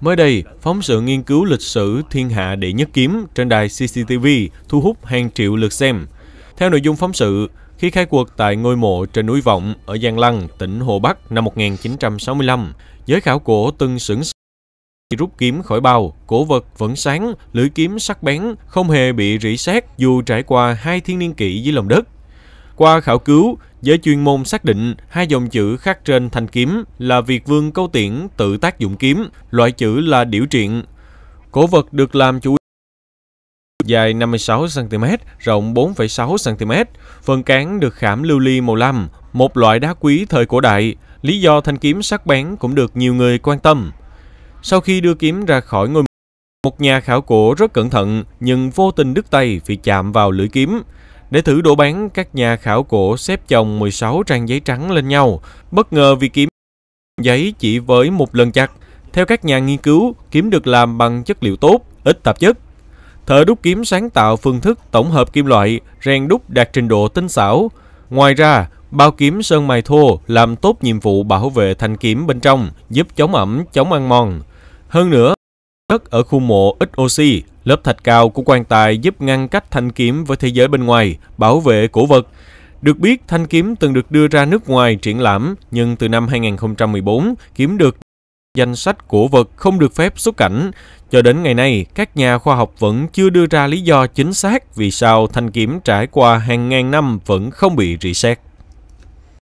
Mới đây, phóng sự nghiên cứu lịch sử Thiên Hạ Đệ Nhất Kiếm trên đài CCTV thu hút hàng triệu lượt xem. Theo nội dung phóng sự, khi khai quật tại ngôi mộ trên núi Vọng ở Giang Lăng, tỉnh Hồ Bắc năm 1965, giới khảo cổ từng sửng khi rút kiếm khỏi bao, cổ vật vẫn sáng, lưỡi kiếm sắc bén, không hề bị rỉ sét dù trải qua hai thiên niên kỷ dưới lòng đất. Qua khảo cứu, giới chuyên môn xác định hai dòng chữ khắc trên thanh kiếm là Việt Vương Câu Tiễn tự tác dụng kiếm, loại chữ là điểu triện. Cổ vật được làm chủ dài 56cm, rộng 4,6cm. Phần cán được khảm lưu ly màu lam, một loại đá quý thời cổ đại. Lý do thanh kiếm sắc bén cũng được nhiều người quan tâm. Sau khi đưa kiếm ra khỏi ngôi một nhà khảo cổ rất cẩn thận nhưng vô tình đứt tay vì chạm vào lưỡi kiếm để thử đổ bán các nhà khảo cổ xếp chồng 16 trang giấy trắng lên nhau, bất ngờ vì kiếm giấy chỉ với một lần chặt. Theo các nhà nghiên cứu, kiếm được làm bằng chất liệu tốt, ít tạp chất. Thợ đúc kiếm sáng tạo phương thức tổng hợp kim loại, rèn đúc đạt trình độ tinh xảo. Ngoài ra, bao kiếm sơn mài thô làm tốt nhiệm vụ bảo vệ thanh kiếm bên trong, giúp chống ẩm, chống ăn mòn. Hơn nữa, đất ở khu mộ ít oxy, Lớp thạch cao của quan tài giúp ngăn cách thanh kiếm với thế giới bên ngoài, bảo vệ cổ vật. Được biết, thanh kiếm từng được đưa ra nước ngoài triển lãm, nhưng từ năm 2014, kiếm được danh sách cổ vật không được phép xuất cảnh. Cho đến ngày nay, các nhà khoa học vẫn chưa đưa ra lý do chính xác vì sao thanh kiếm trải qua hàng ngàn năm vẫn không bị rỉ sét.